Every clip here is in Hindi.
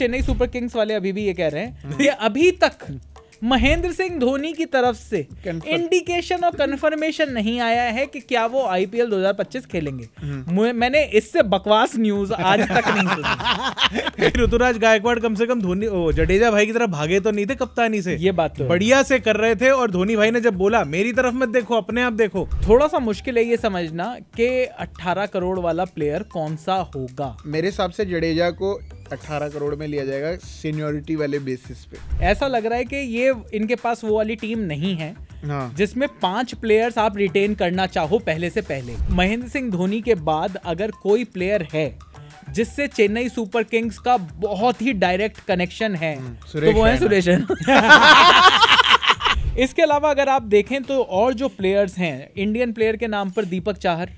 चेन्नई सुपर किंग्स वाले अभी भी ये कह रहे हैं ये अभी तक महेंद्र सिंह धोनी की तरफ से इंडिकेशन और कंफर्मेशन नहीं आया है कि क्या वो आईपीएल 2025 खेलेंगे मैंने इससे बकवास न्यूज आज तक नहीं सुनी ऋतुराज गायकवाड़ कम से कम धोनी जडेजा भाई की तरफ भागे तो नहीं थे कप्तानी से ये बात तो बढ़िया से कर रहे थे और धोनी भाई ने जब बोला मेरी तरफ मत देखो अपने आप देखो थोड़ा सा मुश्किल है ये समझना कि 18 करोड़ वाला प्लेयर कौन सा होगा मेरे हिसाब से जडेजा को 18 करोड़ में लिया जाएगा सीनियोरिटी वाले बेसिस पे ऐसा लग रहा है कि ये इनके पास वो वाली टीम नहीं है हाँ। जिसमें पांच प्लेयर्स आप रिटेन करना चाहो पहले से पहले महेंद्र सिंह धोनी के बाद अगर कोई प्लेयर है जिससे चेन्नई सुपर किंग्स का बहुत ही डायरेक्ट कनेक्शन है हम्म, तो वो है सुरेश इसके अलावा अगर आप देखें तो और जो प्लेयर्स हैं इंडियन प्लेयर के नाम पर दीपक चाहर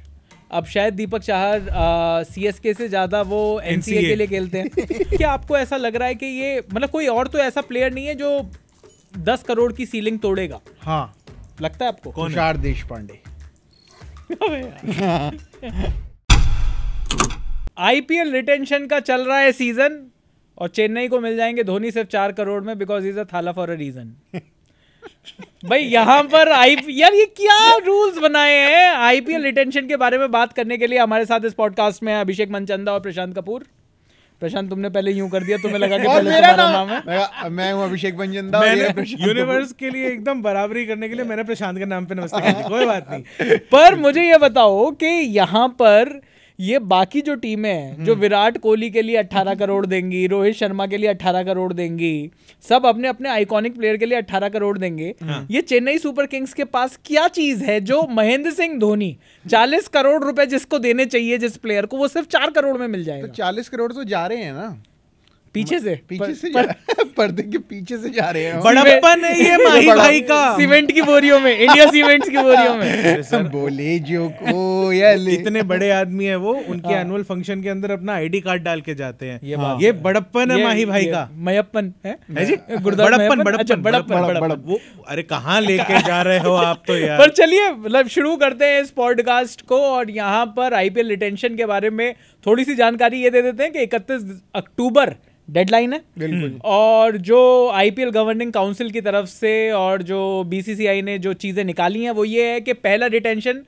अब शायद दीपक चाहर सी एस के से ज़्यादा वो एन के लिए खेलते हैं क्या आपको ऐसा लग रहा है कि ये मतलब कोई और तो ऐसा प्लेयर नहीं है जो दस करोड़ की सीलिंग तोड़ेगा हाँ लगता है आपको तुषार देश पांडे आईपीएल रिटेंशन का चल रहा है सीजन और चेन्नई को मिल जाएंगे धोनी सिर्फ चार करोड़ में बिकॉज इज अ थाला फॉर अ रीजन भाई यहाँ पर आई यार ये क्या रूल्स बनाए हैं आईपीएल रिटेंशन के बारे में बात करने के लिए हमारे साथ इस पॉडकास्ट में अभिषेक मनचंदा और प्रशांत कपूर प्रशांत तुमने पहले यूं कर दिया तुम्हें लगा कि पहले मेरा नाम, नाम है मैं, मैं हूं अभिषेक बनजंदा यूनिवर्स के लिए एकदम बराबरी करने के लिए मैंने प्रशांत के नाम पे नमस्ते कोई बात नहीं पर मुझे ये बताओ कि यहाँ पर ये बाकी जो टीमें हैं हम्म। जो विराट कोहली के लिए 18 करोड़ देंगी रोहित शर्मा के लिए 18 करोड़ देंगी सब अपने अपने आइकॉनिक प्लेयर के लिए 18 करोड़ देंगे हाँ। ये चेन्नई सुपर किंग्स के पास क्या चीज है जो महेंद्र सिंह धोनी 40 करोड़ रुपए जिसको देने चाहिए जिस प्लेयर को वो सिर्फ चार करोड़ में मिल जाएगा तो चालीस करोड़ तो जा रहे हैं ना पीछे से पीछे से पर, पर्दे के पीछे से जा रहे हैं बड़प्पन है ये माही भाई का सीमेंट की बोरियों में इंडिया सीमेंट्स की बोरियों में बोले जो को या इतने बड़े आदमी है वो उनके एनुअल फंक्शन के अंदर अपना आईडी कार्ड डाल के जाते हैं ये ये बड़प्पन है माही भाई का मयप्पन है जी अच्छा, बड़प्पन बड़प्पन बड़प्पन वो अरे कहा लेके जा रहे हो आप तो यार पर चलिए मतलब शुरू करते हैं इस पॉडकास्ट को और यहाँ पर आईपीएल रिटेंशन के बारे में थोड़ी सी जानकारी ये दे देते हैं कि इकतीस अक्टूबर डेडलाइन है हम्म। और जो आईपीएल गवर्निंग काउंसिल की तरफ से और जो बीसीसीआई ने जो चीज़ें निकाली हैं वो ये है कि पहला रिटेंशन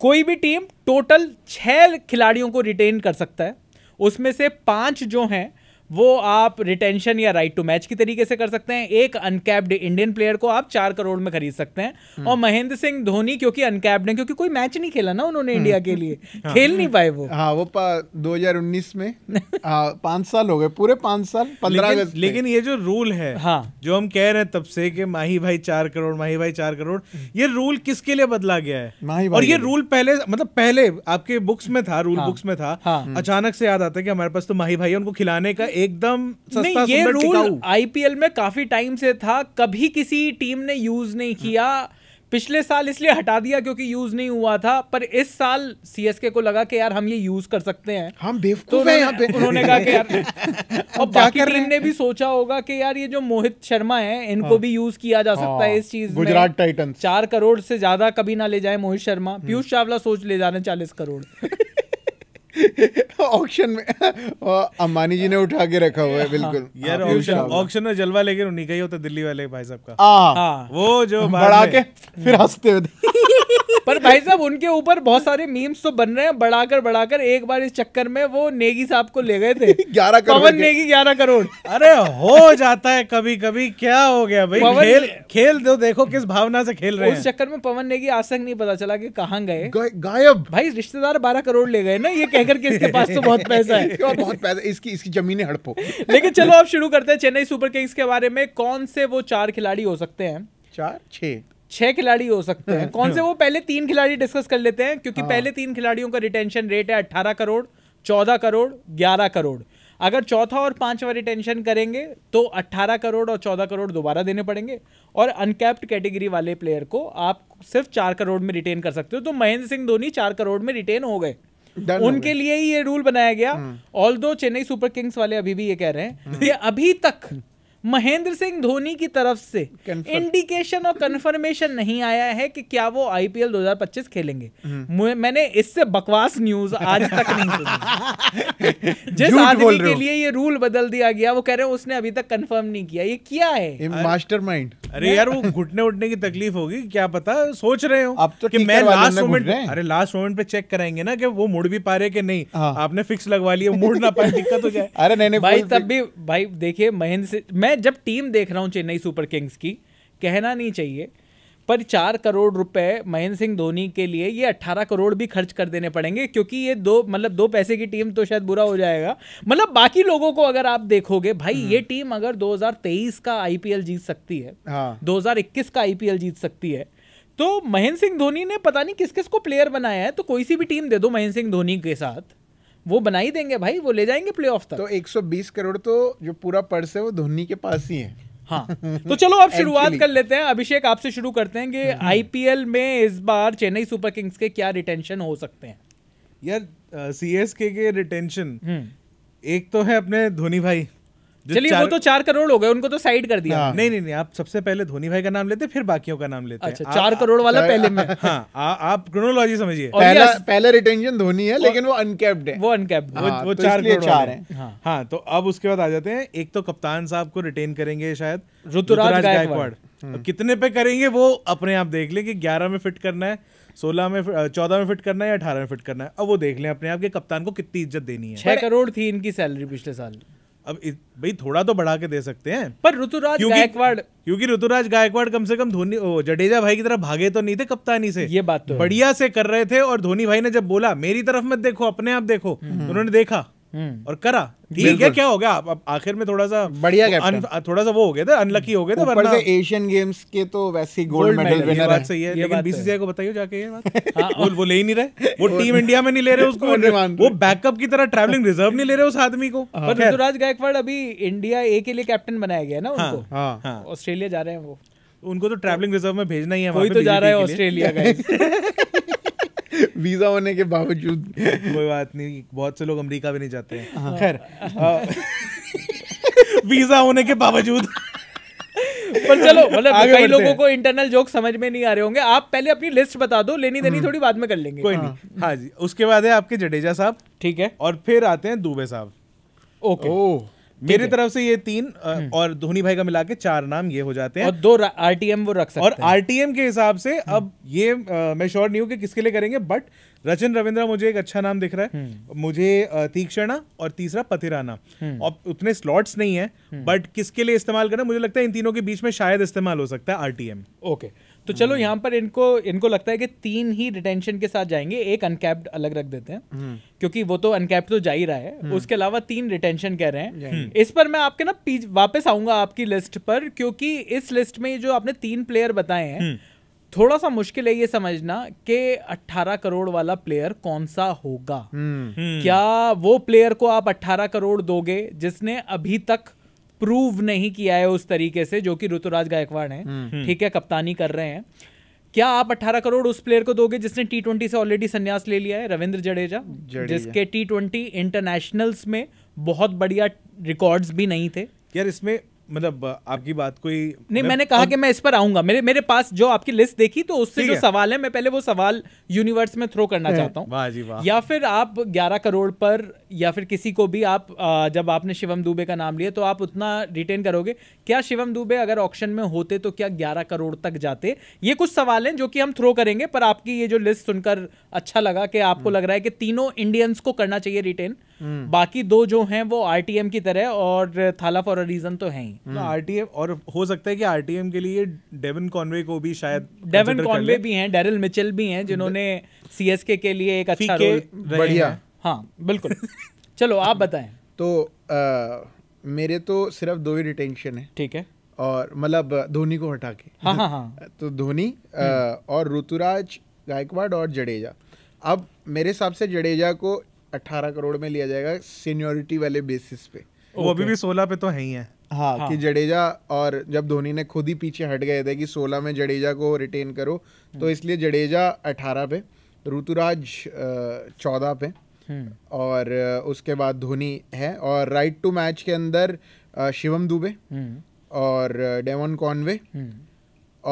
कोई भी टीम टोटल छः खिलाड़ियों को रिटेन कर सकता है उसमें से पांच जो हैं वो आप रिटेंशन या राइट टू मैच की तरीके से कर सकते हैं एक अनकैप्ड इंडियन प्लेयर को आप चार करोड़ में खरीद सकते हैं हम्म। और महेंद्र सिंह धोनी क्योंकि अनकैप्ड है क्योंकि कोई मैच नहीं खेला ना उन्होंने इंडिया हम्म। के लिए हाँ, खेल नहीं पाए वो हाँ वो दो हजार उन्नीस में हाँ, पांच साल हो गए पूरे पांच साल पंद्रह लेकिन, लेकिन ये जो रूल है हाँ जो हम कह रहे हैं तब से कि माही भाई चार करोड़ माही भाई चार करोड़ ये रूल किसके लिए बदला गया है माही और ये रूल पहले मतलब पहले आपके बुक्स में था रूल बुक्स हाँ। में था हाँ। हम्म। अचानक से याद आता है कि हमारे पास तो माही भाई उनको खिलाने का एकदम सस्ता ये रूल आईपीएल में काफी टाइम से था कभी किसी टीम ने यूज नहीं हाँ। किया पिछले साल इसलिए हटा दिया क्योंकि यूज नहीं हुआ था पर इस साल सीएसके को लगा कि यार हम ये यूज कर सकते हैं हम बेवकूफ तो यहाँ पे उन्होंने कहा कि यार और बाकी टीम ने भी सोचा होगा कि यार ये जो मोहित शर्मा है इनको हाँ। भी यूज किया जा सकता है हाँ, इस चीज गुजरात टाइटन चार करोड़ से ज्यादा कभी ना ले जाए मोहित शर्मा हम्म। पीयूष चावला सोच ले जा रहे चालीस करोड़ ऑक्शन में अम्बानी जी ने उठा के रखा हुआ है हाँ। बिल्कुल यार ऑक्शन ऑक्शन में जलवा लेकर उन्हीं का ही होता दिल्ली वाले भाई साहब का हाँ, वो जो बढ़ा के फिर हंसते हुए पर भाई साहब उनके ऊपर बहुत सारे मीम्स तो बन रहे हैं बढ़ाकर बढ़ाकर एक बार इस चक्कर में वो नेगी साहब को ले गए थे ग्यारह पवन नेगी ग्यारह करोड़ अरे हो जाता है कभी कभी क्या हो गया भाई खेल खेल दो देखो किस भावना से खेल रहे हैं उस चक्कर में पवन नेगी आज तक नहीं पता चला कि कहाँ गए गायब भाई रिश्तेदार बारह करोड़ ले गए ना ये कह निकाल करके इसके पास तो बहुत पैसा है और बहुत पैसा इसकी इसकी जमीनें हड़पो लेकिन चलो आप शुरू करते हैं चेन्नई सुपर किंग्स के बारे में कौन से वो चार खिलाड़ी हो सकते हैं चार छः छह खिलाड़ी हो सकते हैं कौन से वो पहले तीन खिलाड़ी डिस्कस कर लेते हैं क्योंकि हाँ। पहले तीन खिलाड़ियों का रिटेंशन रेट है अट्ठारह करोड़ चौदह करोड़ ग्यारह करोड़ अगर चौथा और पांचवा रिटेंशन करेंगे तो अट्ठारह करोड़ और चौदह करोड़ दोबारा देने पड़ेंगे और अनकैप्ड कैटेगरी वाले प्लेयर को आप सिर्फ चार करोड़ में रिटेन कर सकते हो तो महेंद्र सिंह धोनी चार करोड़ में रिटेन हो गए उनके लिए ही ये रूल बनाया गया ऑल दो चेन्नई सुपर किंग्स वाले अभी भी ये कह रहे हैं हम्म। ये अभी तक महेंद्र सिंह धोनी की तरफ से इंडिकेशन और कंफर्मेशन नहीं आया है कि क्या वो आईपीएल 2025 खेलेंगे हम्म। मैंने इससे बकवास न्यूज आज तक नहीं सुनी जिस आदमी के लिए ये रूल बदल दिया गया वो कह रहे हैं उसने अभी तक कंफर्म नहीं किया ये क्या है मास्टर माइंड अरे यार वो घुटने उठने की तकलीफ होगी क्या पता सोच रहे हो अब तो कि मैं लास्ट मोमेंट अरे लास्ट मोमेंट पे चेक कराएंगे ना कि वो मुड़ भी पा रहे कि नहीं हाँ। आपने फिक्स लगवा लिया मुड़ ना पाए दिक्कत हो जाए अरे नहीं नहीं भाई तब भी भाई देखिए महेंद्र सिंह मैं जब टीम देख रहा हूँ चेन्नई सुपर किंग्स की कहना नहीं चाहिए पर चार करोड़ रुपए महेंद्र सिंह धोनी के लिए ये अट्ठारह करोड़ भी खर्च कर देने पड़ेंगे क्योंकि ये दो मतलब दो पैसे की टीम तो शायद बुरा हो जाएगा मतलब बाकी लोगों को अगर आप देखोगे भाई हम्म। ये टीम अगर 2023 का आईपीएल जीत सकती है हाँ। 2021 का आईपीएल जीत सकती है तो महेंद्र सिंह धोनी ने पता नहीं किस किस को प्लेयर बनाया है तो कोई सी भी टीम दे दो महेंद्र सिंह धोनी के साथ वो बना ही देंगे भाई वो ले जाएंगे प्ले ऑफ तक तो 120 करोड़ तो जो पूरा पर्स है वो धोनी के पास ही है हाँ तो चलो अब शुरुआत कर लेते हैं अभिषेक आपसे शुरू करते हैं कि आईपीएल हम्म, हम्म। में इस बार चेन्नई सुपर किंग्स के क्या रिटेंशन हो सकते हैं यार सी एस के रिटेंशन हम्म। एक तो है अपने धोनी भाई चलिए वो तो चार करोड़ हो गए उनको तो साइड कर दिया हाँ। नहीं नहीं नहीं आप सबसे पहले धोनी भाई का नाम लेते फिर बाकियों का नाम लेते अच्छा चार करोड़ वाला तो- पहले में हाँ आ, आप क्रोनोलॉजी समझिए पहला पहला रिटेंशन धोनी है लेकिन वो अनकैप्ड है वो अनकैप्ड हाँ, वो, वो तो चार करोड़ चार है हाँ।, हाँ तो अब उसके बाद आ जाते हैं एक तो कप्तान साहब को रिटेन करेंगे शायद ऋतुराज गायकवाड़ हम्म। कितने पे करेंगे वो अपने आप देख लें कि ग्यारह में फिट करना है सोलह में चौदह में फिट करना है या अठारह में फिट करना है अब वो देख लें अपने आप के कप्तान को कितनी इज्जत देनी है छह करोड़ थी इनकी सैलरी पिछले साल अब भाई थोड़ा तो बढ़ा के दे सकते हैं पर ऋतुराज गायकवाड़ क्योंकि ऋतुराज गायकवाड़ कम से कम धोनी जडेजा भाई की तरफ भागे तो नहीं थे कप्तानी से ये बात तो बढ़िया से कर रहे थे और धोनी भाई ने जब बोला मेरी तरफ मत देखो अपने आप देखो हम्म। उन्होंने देखा हम्म। और करा ठीक है क्या हो गया अब आखिर में थोड़ा सा बढ़िया कैप्टन तो थोड़ा सा वो हो गया था अनलकी हो गया था से एशियन गेम्स के तो वैसे ही गोल्ड मेडल ये बात सही है लेकिन बीसीसीआई तो को बताइए जाके ये बात वो ले ही नहीं रहे वो टीम इंडिया में नहीं ले रहे उसको वो बैकअप की तरह ट्रैवलिंग रिजर्व नहीं ले रहे उस आदमी को हाँ, ऋतुराज गायकवाड़ अभी इंडिया ए के लिए कैप्टन बनाया गया ना उनको हाँ, हाँ। ऑस्ट्रेलिया जा रहे हैं वो उनको तो ट्रैवलिंग रिजर्व में भेजना ही है वही तो जा रहा है ऑस्ट्रेलिया वीजा होने के बावजूद कोई बात नहीं बहुत से लोग अमेरिका भी नहीं जाते हैं हाँ। खैर हाँ। वीजा होने के बावजूद पर चलो मतलब कई लोगों को इंटरनल जोक समझ में नहीं आ रहे होंगे आप पहले अपनी लिस्ट बता दो लेनी देनी हाँ। थोड़ी बाद में कर लेंगे कोई नहीं हाँ जी उसके बाद है आपके जडेजा साहब ठीक है और फिर आते हैं दुबे साहब ओके मेरे तरफ से ये तीन हम्म। और धोनी भाई का मिला के चार नाम ये हो जाते हैं और दो एम वो रख सकते और एम के हिसाब से हम्म। अब ये आ, मैं श्योर नहीं हूँ कि किसके लिए करेंगे बट रचन रविंद्रा मुझे एक अच्छा नाम दिख रहा है हम्म। मुझे तीक्षणा और तीसरा पथिराना और उतने स्लॉट्स नहीं है बट किसके लिए इस्तेमाल करना मुझे लगता है इन तीनों के बीच में शायद इस्तेमाल हो सकता है एम ओके तो चलो यहाँ पर इनको इनको लगता है कि तीन ही डिटेंशन के साथ जाएंगे एक अनकैप्ड अलग रख देते हैं हम्म। क्योंकि वो तो अनकैप्ड तो जा ही रहा है हम्म। उसके अलावा तीन डिटेंशन कह रहे हैं इस पर मैं आपके ना वापस आऊंगा आपकी लिस्ट पर क्योंकि इस लिस्ट में जो आपने तीन प्लेयर बताए हैं हम्म। थोड़ा सा मुश्किल है ये समझना कि 18 करोड़ वाला प्लेयर कौन सा होगा क्या वो प्लेयर को आप 18 करोड़ दोगे जिसने अभी तक प्रूव नहीं किया है उस तरीके से जो कि ऋतुराज गायकवाड़ है हम्म। ठीक है कप्तानी कर रहे हैं क्या आप 18 करोड़ उस प्लेयर को दोगे जिसने टी ट्वेंटी से ऑलरेडी संन्यास ले लिया है रविंद्र जडेजा जिसके टी ट्वेंटी इंटरनेशनल्स में बहुत बढ़िया रिकॉर्ड्स भी नहीं थे यार इसमें मतलब आपकी बात कोई नहीं मैंने कहा कि मैं इस पर आऊंगा मेरे मेरे पास जो आपकी लिस्ट देखी तो उससे जो सवाल है मैं पहले वो सवाल यूनिवर्स में थ्रो करना चाहता हूँ या फिर आप ग्यारह करोड़ पर या फिर किसी को भी आप जब आपने शिवम दुबे का नाम लिया तो आप उतना रिटेन करोगे क्या शिवम दुबे अगर ऑप्शन में होते तो क्या ग्यारह करोड़ तक जाते ये कुछ सवाल हैं जो कि हम थ्रो करेंगे पर आपकी ये जो लिस्ट सुनकर अच्छा लगा कि आपको हम्म। लग रहा है कि तीनों इंडियंस को करना चाहिए रिटेन हम्म। बाकी दो जो हैं वो आरटीएम की तरह और थाला फॉर अ रीजन तो है ही आरटीएम हम्म। और हो सकता है कि आरटीएम के लिए डेवन कॉनवे को भी शायद डेवन कॉनवे भी हैं डेरिल मिचेल भी हैं जिन्होंने सीएसके के लिए एक अच्छा रोल बढ़िया हाँ बिल्कुल चलो आप बताएं तो आ, मेरे तो सिर्फ दो ही डिटेंशन है ठीक है और मतलब धोनी को हटा के हाँ हाँ हाँ तो धोनी हम्म। और ऋतुराज गायकवाड़ और जडेजा अब मेरे हिसाब से जडेजा को 18 करोड़ में लिया जाएगा सीनियोरिटी वाले बेसिस पे वो अभी भी 16 पे तो है ही है हाँ, हाँ कि जडेजा और जब धोनी ने खुद ही पीछे हट गए थे कि 16 में जडेजा को रिटेन करो तो हम्म। इसलिए जडेजा 18 पे ऋतुराज चौदह पे हम्म। और उसके बाद धोनी है और राइट टू मैच के अंदर शिवम दुबे हम्म। और डेवन कॉनवे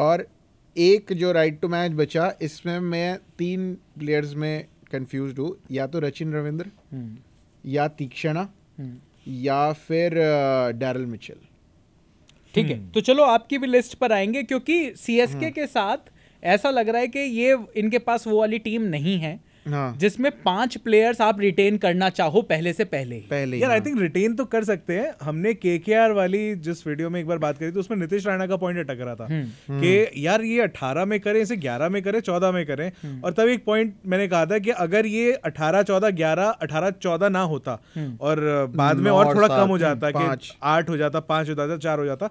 और एक जो राइट टू मैच बचा इसमें मैं तीन प्लेयर्स में कंफ्यूज हूँ या तो रचिन रविंद्र हम्म। या तीक्षणा हम्म। या फिर डैरल मिचेल ठीक है हम्म। तो चलो आपकी भी लिस्ट पर आएंगे क्योंकि सी हाँ। के साथ ऐसा लग रहा है कि ये इनके पास वो वाली टीम नहीं है हाँ। जिसमें पांच प्लेयर्स आप रिटेन करना चाहो पहले से पहले पहले यार आई थिंक रिटेन तो कर सकते हैं हमने के के आर वाली जिस वीडियो में एक बार बात करी थी उसमें नीतीश राणा का पॉइंट अटक रहा था हम्म। हम्म। कि यार ये अठारह में करें इसे ग्यारह में करें चौदह में करें हम्म। और तब एक पॉइंट मैंने कहा था कि अगर ये अठारह चौदह ग्यारह अठारह चौदह ना होता और बाद में और थोड़ा कम हो जाता कि आठ हो जाता पांच हो जाता चार हो जाता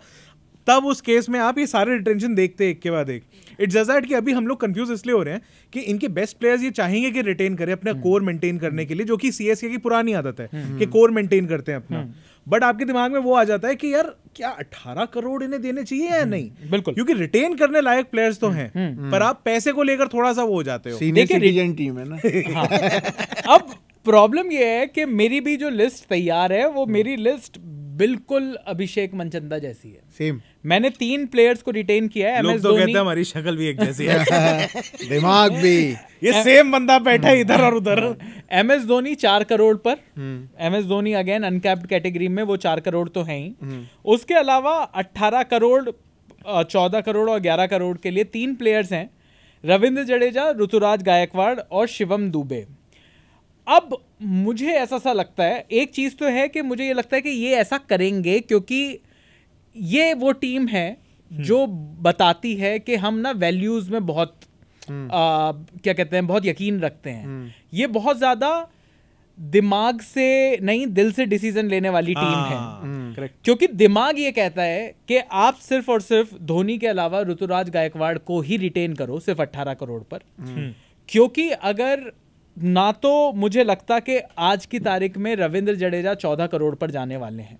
तब उस केस में आप ये सारे रिटेंशन देखते एक के बाद एक इट जज दैट कि अभी हम लोग कंफ्यूज इसलिए हो रहे हैं कि इनके बेस्ट प्लेयर्स ये चाहेंगे कि रिटेन करें अपने कोर मेंटेन करने के लिए जो कि सी की पुरानी आदत है हम्म। कि कोर मेंटेन करते हैं अपना बट हम्म। आपके दिमाग में वो आ जाता है कि यार क्या अठारह करोड़ इन्हें देने चाहिए या हम्म। नहीं बिल्कुल क्योंकि रिटेन करने लायक प्लेयर्स तो हैं पर आप पैसे को लेकर थोड़ा सा वो हो जाते हो देखिए टीम है ना हाँ। अब प्रॉब्लम ये है कि मेरी भी जो लिस्ट तैयार है वो मेरी लिस्ट बिल्कुल अभिषेक मनचंदा जैसी है सेम मैंने तीन प्लेयर्स को रिटेन किया है लोग तो कहते हैं हमारी शक्ल भी एक जैसी है दिमाग भी ये सेम बंदा बैठा है इधर और उधर एम हाँ। एस धोनी चार करोड़ पर एम हम्म। S Dhoni again uncapped category में वो चार करोड़ तो है ही हम्म। उसके अलावा अट्ठारह करोड़ चौदह करोड़ और ग्यारह करोड़ के लिए तीन प्लेयर्स हैं रविंद्र जडेजा ऋतुराज गायकवाड़ और शिवम दुबे अब मुझे ऐसा सा लगता है एक चीज़ तो है कि मुझे ये लगता है कि ये ऐसा करेंगे क्योंकि ये वो टीम है हम्म। जो बताती है कि हम ना वैल्यूज़ में बहुत हम्म। आ, क्या कहते हैं बहुत यकीन रखते हैं हम्म। ये बहुत ज़्यादा दिमाग से नहीं दिल से डिसीजन लेने वाली टीम आ, हाँ, है क्योंकि दिमाग ये कहता है कि आप सिर्फ और सिर्फ धोनी के अलावा ऋतुराज गायकवाड़ को ही रिटेन करो सिर्फ अट्ठारह करोड़ पर क्योंकि अगर ना तो मुझे लगता कि आज की तारीख में रविंद्र जडेजा चौदह करोड़ पर जाने वाले हैं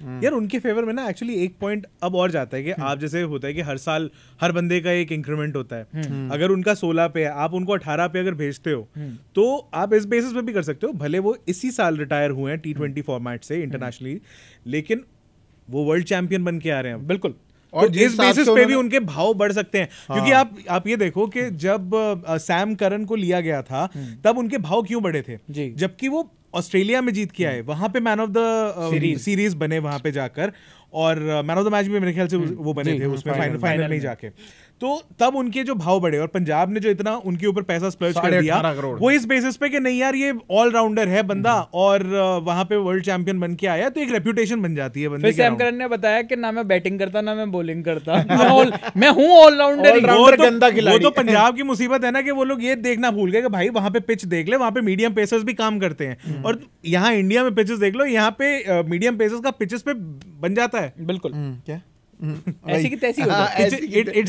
हम्म। यार उनके फेवर में ना एक्चुअली एक पॉइंट अब और जाता है कि हम्म। आप जैसे होता है कि हर साल हर बंदे का एक इंक्रीमेंट होता है हम्म। अगर उनका सोलह पे है आप उनको अठारह पे अगर भेजते हो तो आप इस बेसिस पे भी कर सकते हो भले वो इसी साल रिटायर हुए हैं टी ट्वेंटी फॉर्मेट से इंटरनेशनली लेकिन वो वर्ल्ड चैंपियन बन के आ रहे हैं बिल्कुल और तो इस बेसिस पे भी उनके भाव बढ़ सकते हैं हाँ। क्योंकि आप आप ये देखो कि जब सैम करन को लिया गया था हम्म। तब उनके भाव क्यों बढ़े थे जबकि वो ऑस्ट्रेलिया में जीत के आए हम्म। वहां पे मैन ऑफ द सीरीज बने वहां पे जाकर और मैन ऑफ द मैच भी मेरे ख्याल से हम्म। वो बने थे उसमें फाइनल हाँ, में ही जाके तो तब उनके जो भाव बढ़े और पंजाब ने जो इतना उनके ऊपर पैसा स्प्लर्ज कर दिया वो इस बेसिस पे कि नहीं यार ये ऑलराउंडर है बंदा हम्म। और वहां पे वर्ल्ड चैंपियन बन के आया तो एक रेपुटेशन बन जाती है बंदे फिर करन ने बताया कि ना मैं बैटिंग करता ना मैं बॉलिंग करता मैं हूँ ऑलराउंडर तो तो गंदा खिलाड़ी वो तो पंजाब की मुसीबत है ना कि वो लोग ये देखना भूल गए कि भाई वहां पे पिच देख ले वहां पे मीडियम पेसर्स भी काम करते हैं हम्म। और यहाँ इंडिया में पिचेस देख लो यहाँ पे मीडियम पेसर्स का पिचेस पे बन जाता है बिल्कुल हम्म, क्या हम्म।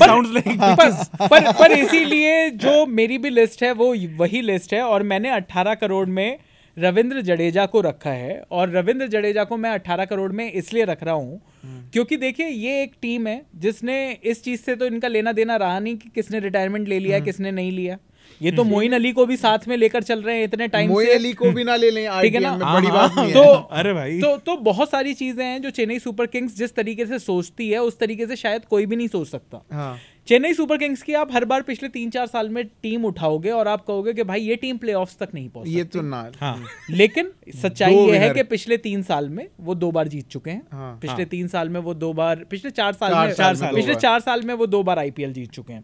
हाँ, हाँ। पर इसीलिए जो मेरी भी लिस्ट है वो वही लिस्ट है और मैंने 18 करोड़ में रविंद्र जडेजा को रखा है और रविंद्र जडेजा को मैं 18 करोड़ में इसलिए रख रहा हूँ हम्म। क्योंकि देखिए ये एक टीम है जिसने इस चीज़ से तो इनका लेना देना रहा नहीं कि किसने रिटायरमेंट ले लिया हम्म। किसने नहीं लिया ये तो हम्म। मोइन अली को भी साथ में लेकर चल रहे हैं इतने टाइम मोइन अली को भी ना ले लें ठीक है ना बड़ी हाँ। बात तो अरे भाई तो तो बहुत सारी चीजें हैं जो चेन्नई सुपर किंग्स जिस तरीके से सोचती है उस तरीके से शायद कोई भी नहीं सोच सकता हाँ। चेन्नई सुपर किंग्स की आप हर बार पिछले तीन चार साल में टीम उठाओगे और आप कहोगे कि भाई ये टीम प्ले तक नहीं पहुंच ये तो ना हाँ। लेकिन सच्चाई ये है कि पिछले तीन साल में वो दो बार जीत चुके हैं हाँ, पिछले हाँ। तीन साल में वो दो बार पिछले चार साल चार, में चार साल पिछले चार साल में वो दो बार आईपीएल जीत चुके हैं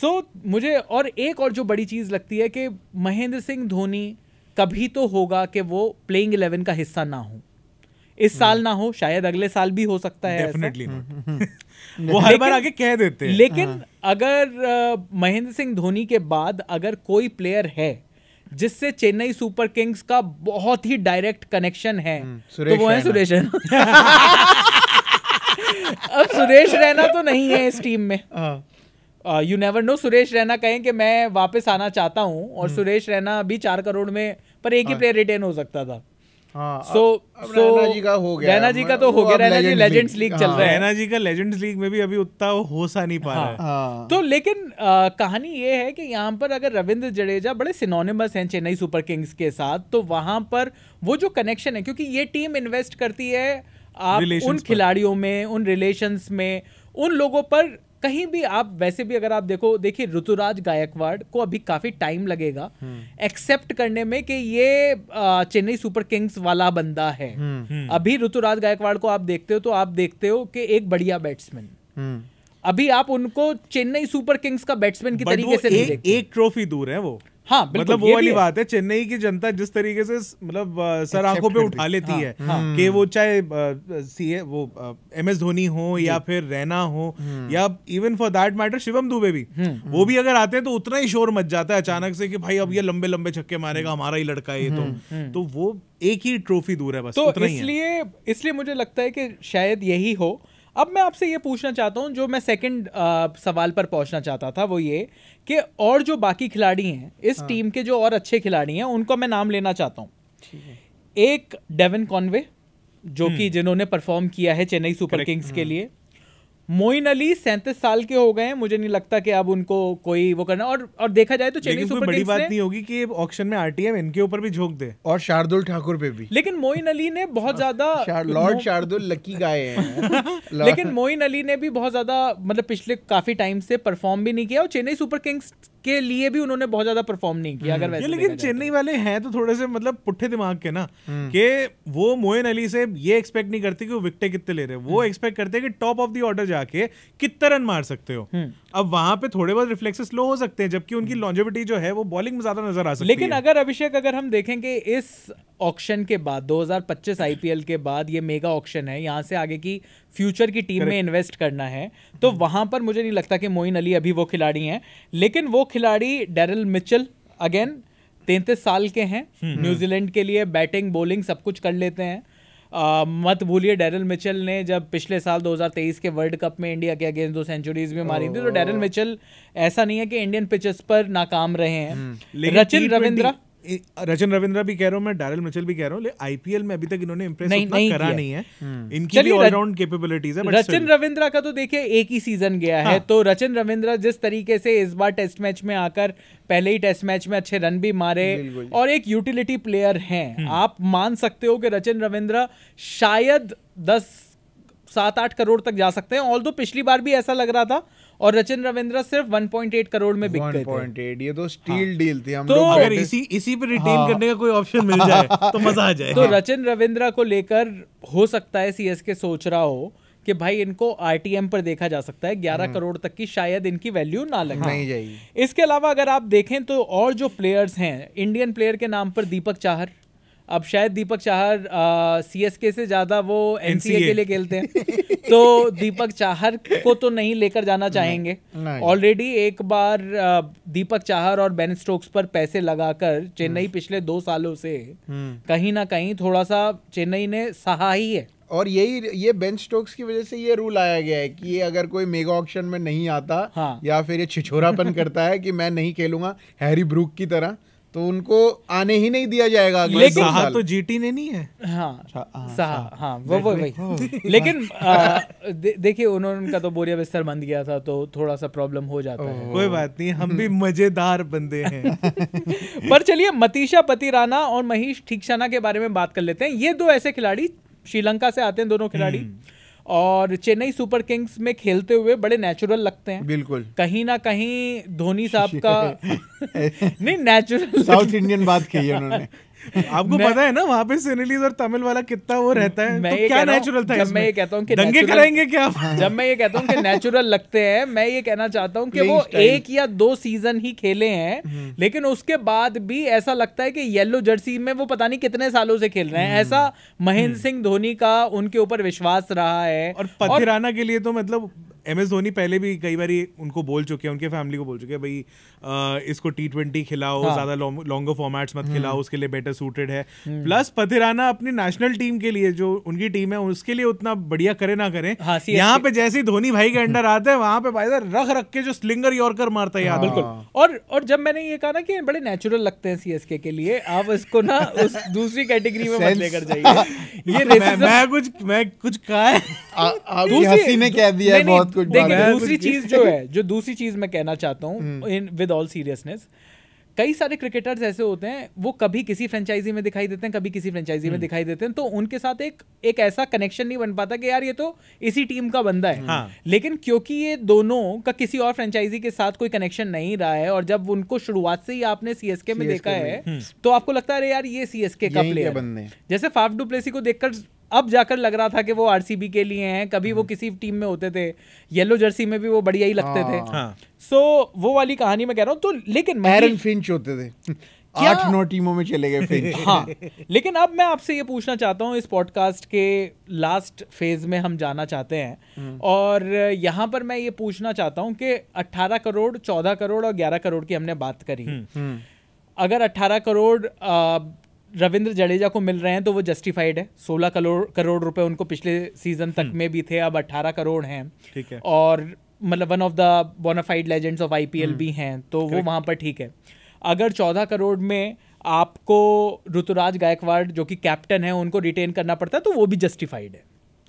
सो so, मुझे और एक और जो बड़ी चीज़ लगती है कि महेंद्र सिंह धोनी कभी तो होगा कि वो प्लेइंग इलेवन का हिस्सा ना हो इस हम्म। साल ना हो शायद अगले साल भी हो सकता है डेफिनेटली हम्म, हम्म, वो हर बार आगे कह देते हैं लेकिन हाँ। अगर महेंद्र सिंह धोनी के बाद अगर कोई प्लेयर है जिससे चेन्नई सुपर किंग्स का बहुत ही डायरेक्ट कनेक्शन है तो वो है सुरेश रैना अब सुरेश रैना तो नहीं है इस टीम में हाँ। You never know Suresh Raina कहें कि मैं वापस आना चाहता हूं और hmm. सुरेश रैना भी चार करोड़ में पर एक ही प्लेयर हाँ। रिटेन हो सकता था सो हाँ, सो रैना जी का तो हो गया रैना जी लेजेंड्स लीग चल हाँ। रहा है रैना जी का लेजेंड्स लीग में भी अभी उतना हो सा नहीं पा रहा है तो लेकिन uh, कहानी ये है कि यहाँ पर अगर रविंद्र जडेजा बड़े सिनोनिमस हैं चेन्नई सुपर किंग्स के साथ तो वहां पर वो जो कनेक्शन है क्योंकि ये टीम इन्वेस्ट करती है आप उन खिलाड़ियों में उन रिलेशंस में उन लोगों पर कहीं भी आप वैसे भी अगर आप देखो देखिए ऋतुराज गायकवाड़ को अभी काफ़ी टाइम लगेगा एक्सेप्ट हम्म। करने में कि ये चेन्नई सुपर किंग्स वाला बंदा है हम्म। हम्म। अभी ऋतुराज गायकवाड़ को आप देखते हो तो आप देखते हो कि एक बढ़िया बैट्समैन अभी आप उनको चेन्नई सुपर किंग्स का बैट्समैन की तरीके से एक, एक ट्रॉफी दूर है वो हाँ मतलब वो वाली बात है चेन्नई की जनता जिस तरीके से मतलब सर आंखों पे उठा लेती हाँ, है हाँ, कि वो चाहे सी है वो एम एस धोनी हो या फिर रैना हो हम्म। या even for that matter Shivam Dubey भी हम्म, वो हम्म। भी अगर आते हैं तो उतना ही शोर मच जाता है अचानक से कि भाई अब ये लंबे लंबे छक्के मारेगा हमारा ही लड़का है ये तो तो वो एक ही ट्रॉफी दूर है बस तो इसलिए इसलिए मुझे लगता है कि शायद यही हो अब मैं आपसे ये पूछना चाहता हूँ जो मैं सेकंड सवाल पर पहुँचना चाहता था वो ये कि और जो बाकी खिलाड़ी हैं इस हाँ। टीम के जो और अच्छे खिलाड़ी हैं उनको मैं नाम लेना चाहता हूँ एक डेवन कॉन्वे जो कि हम्म। जिन्होंने परफॉर्म किया है चेन्नई सुपर किंग्स के हम्म। लिए मोइन अली सैंतीस साल के हो गए हैं मुझे नहीं लगता कि अब उनको कोई वो करना और और देखा जाए तो चेन्नई सुपर बड़ी बात नहीं होगी कि ऑक्शन में आरटीएम इनके ऊपर भी झोंक दे और शार्दुल ठाकुर पे भी लेकिन मोइन अली ने बहुत हाँ। ज्यादा लॉर्ड शार्दुल लकी गाय हैं लेकिन मोइन अली ने भी बहुत ज्यादा मतलब पिछले काफी टाइम से परफॉर्म भी नहीं किया और चेन्नई सुपर किंग्स के लिए भी उन्होंने बहुत ज्यादा परफॉर्म नहीं किया अगर हम्म। वैसे लेकिन तो। चेन्नई वाले हैं तो थोड़े से मतलब पुट्ठे दिमाग के ना हम्म। कि वो मोइन अली से ये एक्सपेक्ट नहीं करते कि वो विकटे कितने ले रहे वो एक्सपेक्ट हम्म। करते हैं कि टॉप ऑफ द ऑर्डर जाके कितने रन मार सकते हो अब वहां पे थोड़े बहुत रिफ्लेक्सेस लो हो सकते हैं जबकि उनकी लॉन्जेबिटी हम्म। जो है वो बॉलिंग में ज्यादा नजर आ सकती लेकिन है लेकिन अगर अभिषेक अगर हम देखेंगे इस ऑक्शन के बाद 2025 आईपीएल के बाद ये मेगा ऑक्शन है यहाँ से आगे की फ्यूचर की टीम में इन्वेस्ट करना है तो हम्म। वहां पर मुझे नहीं लगता कि मोइन अली अभी वो खिलाड़ी हैं लेकिन वो खिलाड़ी डेरल मिचल अगेन तैंतीस साल के हैं हम्म। न्यूजीलैंड के लिए बैटिंग बॉलिंग सब कुछ कर लेते हैं आ, मत भूलिए डैरल मिचल ने जब पिछले साल 2023 के वर्ल्ड कप में इंडिया के अगेंस्ट दो सेंचुरीज भी मारी थी तो डैरल मिचल ऐसा नहीं है कि इंडियन पिचेस पर नाकाम रहे हैं हम्म, रचिन रविंद्रा रचन रविंद्र भी कह रहा हूँ मैं डैरल मिचल भी कह रहा हूँ आईपीएल में अभी तक इन्होंने इंप्रेस नहीं, नहीं करा नहीं है हम्म। इनकी भी ऑलराउंड कैपेबिलिटीज है रचन रविंद्र का तो देखिए एक ही सीजन गया हाँ. है तो रचन रविंद्र जिस तरीके से इस बार टेस्ट मैच में आकर पहले ही टेस्ट मैच में अच्छे रन भी मारे और एक यूटिलिटी प्लेयर हैं हम्म। आप मान सकते हो कि रचन रविंद्र शायद दस सात आठ करोड़ तक जा सकते हैं ऑल पिछली बार भी ऐसा लग रहा था और रचिन रविंद्र सिर्फ 1.8 करोड़ में बिक गए 1.8 ये तो हाँ। स्टील हाँ। डील थी हम तो अगर इसी इसी पर रिटेन हाँ। करने का कोई ऑप्शन मिल जाए तो मजा आ जाए तो हाँ। रचिन रविंद्र को लेकर हो सकता है सीएसके सोच रहा हो कि भाई इनको आरटीएम पर देखा जा सकता है 11 हम्म। करोड़ तक की शायद इनकी वैल्यू ना लग नहीं जाएगी इसके अलावा अगर आप देखें तो और जो प्लेयर्स हैं इंडियन प्लेयर के नाम पर दीपक चाहर अब शायद दीपक चाहर सी एस के से ज़्यादा वो एन के लिए खेलते हैं तो दीपक चाहर को तो नहीं लेकर जाना चाहेंगे ऑलरेडी एक बार दीपक चाहर और बेन स्टोक्स पर पैसे लगाकर चेन्नई हम्म। पिछले दो सालों से हम्म। कहीं ना कहीं थोड़ा सा चेन्नई ने सहा ही है और यही ये बेन स्टोक्स की वजह से ये रूल आया गया है कि ये अगर कोई मेगा ऑप्शन में नहीं आता हाँ। या फिर ये छिछोरापन करता है कि मैं नहीं खेलूंगा हैरी ब्रूक की तरह तो उनको आने ही नहीं दिया जाएगा अगले लेकिन साहा तो जीटी ने नहीं है हाँ, अच्छा, हाँ, अच्छा। हाँ वो वही लेकिन देखिए उन्होंने उनका तो बोरिया बिस्तर बंद किया था तो थोड़ा सा प्रॉब्लम हो जाता है कोई बात नहीं हम भी मजेदार बंदे हैं पर चलिए मतीशा पति राणा और महेश ठीकशाना के बारे में बात कर लेते हैं ये दो ऐसे खिलाड़ी श्रीलंका से आते हैं दोनों खिलाड़ी हम्म। और चेन्नई सुपर किंग्स में खेलते हुए बड़े नेचुरल लगते हैं बिल्कुल कहीं ना कहीं धोनी साहब का नहीं नेचुरल साउथ इंडियन बात कही है उन्होंने आपको पता है ना वहाँ पे सिनेलीज और तमिल वाला कितना वो रहता है मैं तो ये क्या नेचुरल था जब मैं ये कहता हूँ दंगे कराएंगे क्या जब मैं ये कहता हूँ कि नेचुरल लगते हैं मैं ये कहना चाहता हूँ कि वो एक या दो सीजन ही खेले हैं हम्म। लेकिन उसके बाद भी ऐसा लगता है कि येलो जर्सी में वो पता नहीं कितने सालों से खेल रहे हैं ऐसा हम्म। महेंद्र हम्म। सिंह धोनी का उनके ऊपर विश्वास रहा है और पथिराना के लिए तो मतलब एम एस धोनी पहले भी कई बार उनको बोल चुके हैं उनके फैमिली को बोल चुके हैं भाई आ, इसको टी ट्वेंटी खिलाओ हाँ. ज़्यादा लॉन्गर फॉर्मेट्स मत हम्म। खिलाओ उसके लिए बेटर सूटेड है प्लस हम्म। पथिराना अपनी नेशनल टीम के लिए जो उनकी टीम है उसके लिए उतना बढ़िया करे ना करें हाँ, यहाँ पे जैसे धोनी भाई के अंडर आते हैं वहां पे भाई रख रख के जो स्लिंगर यॉर्कर मारता है हाँ, बिल्कुल और और जब मैंने ये कहा ना कि बड़े नेचुरल लगते हैं सीएसके के लिए आप इसको ना उस दूसरी कैटेगरी में लेकर जाइए ये मैं, कुछ मैं कुछ कहा है आ, आ, ने कह दिया बहुत गुड देखिए दूसरी चीज जो है जो दूसरी चीज मैं कहना चाहता हूँ हम्म। इन विद ऑल सीरियसनेस कई सारे क्रिकेटर्स ऐसे होते हैं वो कभी किसी फ्रेंचाइजी में दिखाई देते हैं कभी किसी फ्रेंचाइजी में हम्म। दिखाई देते हैं तो उनके साथ एक एक ऐसा कनेक्शन नहीं बन पाता कि यार ये तो इसी टीम का बंदा है हाँ। लेकिन क्योंकि ये दोनों का किसी और फ्रेंचाइजी के साथ कोई कनेक्शन नहीं रहा है और जब उनको शुरुआत से ही आपने सी में देखा है हम्म। तो आपको लगता है अरे यार ये सी का प्लेयर जैसे फाफ डुप्लेसी को देखकर अब जाकर लग रहा था कि वो आरसीबी के लिए हैं कभी वो हम्म। किसी टीम में होते थे येलो जर्सी में भी वो बढ़िया ही लगते थे सो हाँ। हाँ। so, वो वाली कहानी मैं कह रहा हूँ तो लेकिन मैरन फिंच होते थे आठ नौ टीमों में चले गए फिंच हाँ लेकिन अब मैं आपसे ये पूछना चाहता हूँ इस पॉडकास्ट के लास्ट फेज में हम जाना चाहते हैं हम्म। और यहाँ पर मैं ये पूछना चाहता हूँ कि 18 करोड़ 14 करोड़ और 11 करोड़ की हमने बात करी हम्म। अगर 18 करोड़ रविंद्र जडेजा को मिल रहे हैं तो वो जस्टिफाइड है सोलह करोड़ करोड़ रुपए उनको पिछले सीजन तक हम्म। में भी थे अब अट्ठारह करोड़ हैं ठीक है और मतलब one of the bonafide legends of IPL भी हैं तो वो वहाँ पर ठीक है अगर चौदह करोड़ में आपको ऋतुराज गायकवाड़ जो कि कैप्टन है उनको रिटेन करना पड़ता है तो वो भी जस्टिफाइड है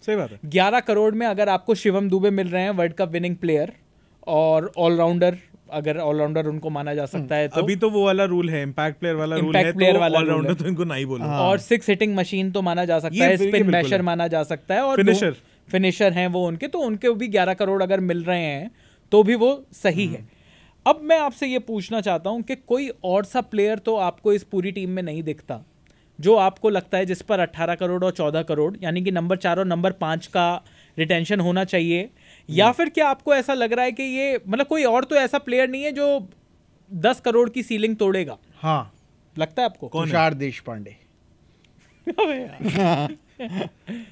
सही बात है ग्यारह करोड़ में अगर आपको शिवम दुबे मिल रहे हैं वर्ल्ड कप विनिंग प्लेयर और ऑलराउंडर अगर ऑलराउंडर उनको माना जा सकता है तो अभी तो वो वाला रूल है इम्पैक्ट प्लेयर वाला रूल है प्लेयर तो वाला ऑलराउंडर तो इनको नहीं बोला हाँ। और सिक्स हिटिंग मशीन तो माना जा सकता है स्पिन मैशर माना जा सकता है और फिनिशर फिनिशर हैं वो उनके तो उनके भी ग्यारह करोड़ अगर मिल रहे हैं तो भी वो सही हम्म। है अब मैं आपसे ये पूछना चाहता हूँ कि कोई और सा प्लेयर तो आपको इस पूरी टीम में नहीं दिखता जो आपको लगता है जिस पर 18 करोड़ और 14 करोड़ यानी कि नंबर चार और नंबर पाँच का रिटेंशन होना चाहिए या हम्म। फिर क्या आपको ऐसा लग रहा है कि ये मतलब कोई और तो ऐसा प्लेयर नहीं है जो दस करोड़ की सीलिंग तोड़ेगा हाँ लगता है आपको तुषार देश पांडे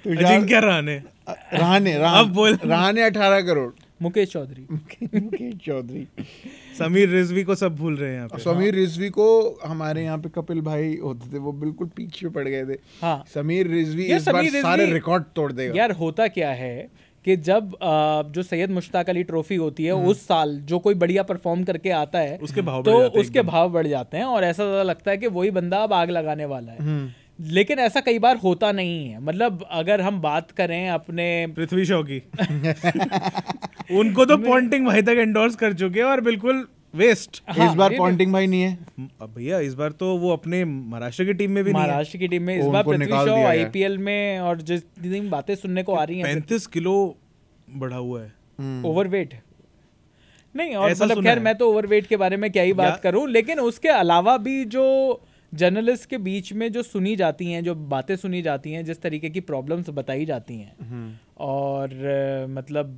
तुषार रहाने रहाने रहाने अठारह करोड़ मुकेश चौधरी मुकेश चौधरी समीर रिजवी को सब भूल रहे हैं पे समीर रिजवी को हमारे यहाँ पे कपिल भाई होते थे वो बिल्कुल पीछे पड़ गए थे हाँ समीर रिजवी इस समीर बार सारे रिकॉर्ड तोड़ देगा यार होता क्या है कि जब जो सैयद मुश्ताक अली ट्रॉफी होती है हम्म। उस साल जो कोई बढ़िया परफॉर्म करके आता है उसके भाव तो उसके भाव बढ़ जाते हैं और ऐसा ज्यादा लगता है कि वही बंदा अब आग लगाने वाला है हम्म। लेकिन ऐसा कई बार होता नहीं है मतलब अगर हम बात करें अपने पृथ्वी शो की उनको तो पॉन्टिंग भाई तक एंडोर्स कर चुके हैं और बिल्कुल वेस्ट हाँ, इस बार पॉन्टिंग भाई नहीं है भैया इस बार तो वो अपने महाराष्ट्र की टीम में भी महाराष्ट्र की टीम में इस बार पृथ्वी शॉ आईपीएल में और जितनी बातें सुनने को आ रही हैं पैंतीस किलो बढ़ा हुआ है ओवरवेट हम्म। नहीं और मतलब खैर मैं तो ओवरवेट के बारे में क्या ही बात करूं लेकिन उसके अलावा भी जो जर्नलिस्ट के बीच में जो सुनी जाती हैं जो बातें सुनी जाती हैं जिस तरीके की प्रॉब्लम्स बताई जाती हैं हम्म। और मतलब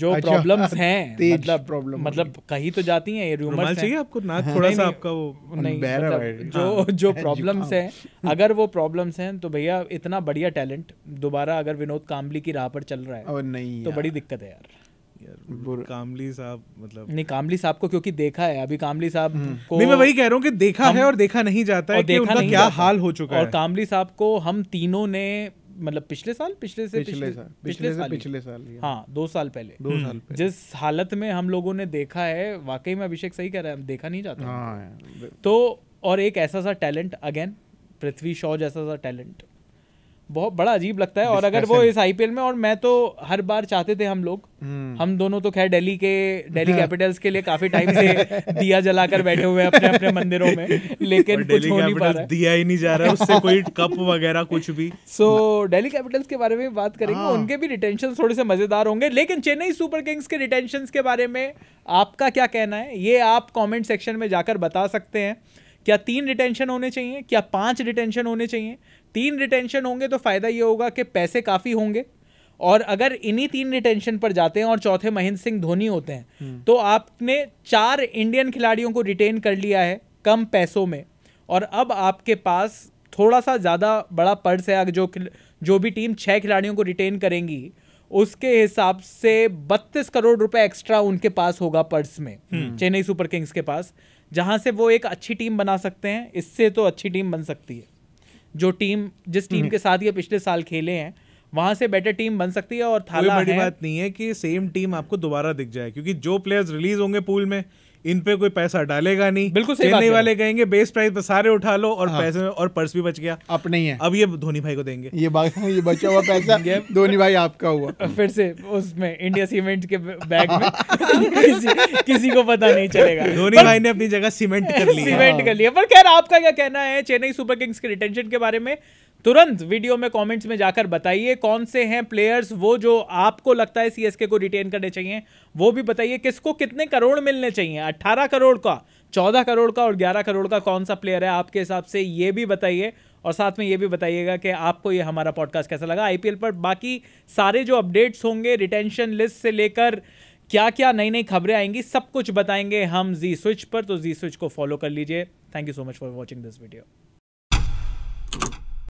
जो प्रॉब्लम्स अच्छा, हैं मतलब प्रॉब्लम मतलब कही तो जाती हैं ये रूमर्स चाहिए आपको ना थोड़ा सा आपका वो नहीं मतलब जो हाँ, जो प्रॉब्लम्स हैं अगर वो प्रॉब्लम्स हैं तो भैया इतना बढ़िया टैलेंट दोबारा अगर विनोद कामली की राह पर चल रहा है नहीं तो बड़ी दिक्कत है यार कामली साहब मतलब नहीं कामली साहब को क्योंकि देखा है अभी कामली साहब हम्म। को नहीं मैं वही कह रहा हूँ कि देखा है और देखा नहीं जाता है कि उनका क्या हाल हो चुका है और कामली साहब को हम तीनों ने मतलब पिछले साल पिछले से पिछले, साल पिछले, साल से पिछले साल हाँ दो साल पहले दो साल हम्म। पहले जिस हालत में हम लोगों ने देखा है वाकई में अभिषेक सही कह रहा है देखा नहीं जाता हाँ, तो और एक ऐसा सा टैलेंट अगेन पृथ्वी शॉ जैसा सा टैलेंट बहुत बड़ा अजीब लगता है और अगर वो इस आईपीएल में और मैं तो हर बार चाहते थे हम लोग हम्म। हम दोनों तो खैर दिल्ली के दिल्ली कैपिटल्स हाँ। के लिए काफी टाइम से दिया जलाकर बैठे हुए हैं अपने अपने मंदिरों में लेकिन कुछ हो नहीं पा रहा दिया ही नहीं जा रहा उससे कोई कप वगैरह कुछ भी सो दिल्ली कैपिटल्स के बारे में बात करेंगे हाँ। उनके भी रिटेंशन थोड़े से मजेदार होंगे लेकिन चेन्नई सुपर किंग्स के रिटेंशन के बारे में आपका क्या कहना है ये आप कॉमेंट सेक्शन में जाकर बता सकते हैं क्या तीन रिटेंशन होने चाहिए क्या पांच रिटेंशन होने चाहिए तीन रिटेंशन होंगे तो फ़ायदा ये होगा कि पैसे काफ़ी होंगे और अगर इन्हीं तीन रिटेंशन पर जाते हैं और चौथे महेंद्र सिंह धोनी होते हैं हम्म। तो आपने चार इंडियन खिलाड़ियों को रिटेन कर लिया है कम पैसों में और अब आपके पास थोड़ा सा ज़्यादा बड़ा पर्स है जो जो भी टीम छः खिलाड़ियों को रिटेन करेंगी उसके हिसाब से बत्तीस करोड़ रुपए एक्स्ट्रा उनके पास होगा पर्स में हम्म। चेन्नई सुपर किंग्स के पास जहाँ से वो एक अच्छी टीम बना सकते हैं इससे तो अच्छी टीम बन सकती है जो टीम जिस टीम हम्म। के साथ ये पिछले साल खेले हैं वहां से बेटर टीम बन सकती है और थाला बड़ी है। बात नहीं है कि सेम टीम आपको दोबारा दिख जाए क्योंकि जो प्लेयर्स रिलीज होंगे पूल में इन पे कोई पैसा डालेगा नहीं बिल्कुल चेन्नई वाले कहेंगे बेस प्राइस पर सारे उठा लो और हाँ। पैसे में और पर्स भी बच गया अब नहीं है अब ये धोनी भाई को देंगे ये बात ये बचा हुआ पैसा धोनी भाई आपका हुआ फिर से उसमें इंडिया सीमेंट के बैग में किसी, किसी को पता नहीं चलेगा धोनी भाई ने अपनी जगह सीमेंट कर लिया हाँ। सीमेंट कर लिया पर खैर आपका क्या कहना है चेन्नई सुपर किंग्स के रिटेंशन के बारे में तुरंत वीडियो में कमेंट्स में जाकर बताइए कौन से हैं प्लेयर्स वो जो आपको लगता है सीएसके को रिटेन करने चाहिए वो भी बताइए किसको कितने करोड़ मिलने चाहिए 18 करोड़ का 14 करोड़ का और 11 करोड़ का कौन सा प्लेयर है आपके हिसाब से ये भी बताइए और साथ में ये भी बताइएगा कि आपको ये हमारा पॉडकास्ट कैसा लगा आईपीएल पर बाकी सारे जो अपडेट्स होंगे रिटेंशन लिस्ट से लेकर क्या क्या नई नई खबरें आएंगी सब कुछ बताएंगे हम जी स्विच पर तो जी स्विच को फॉलो कर लीजिए thank you so much for watching this video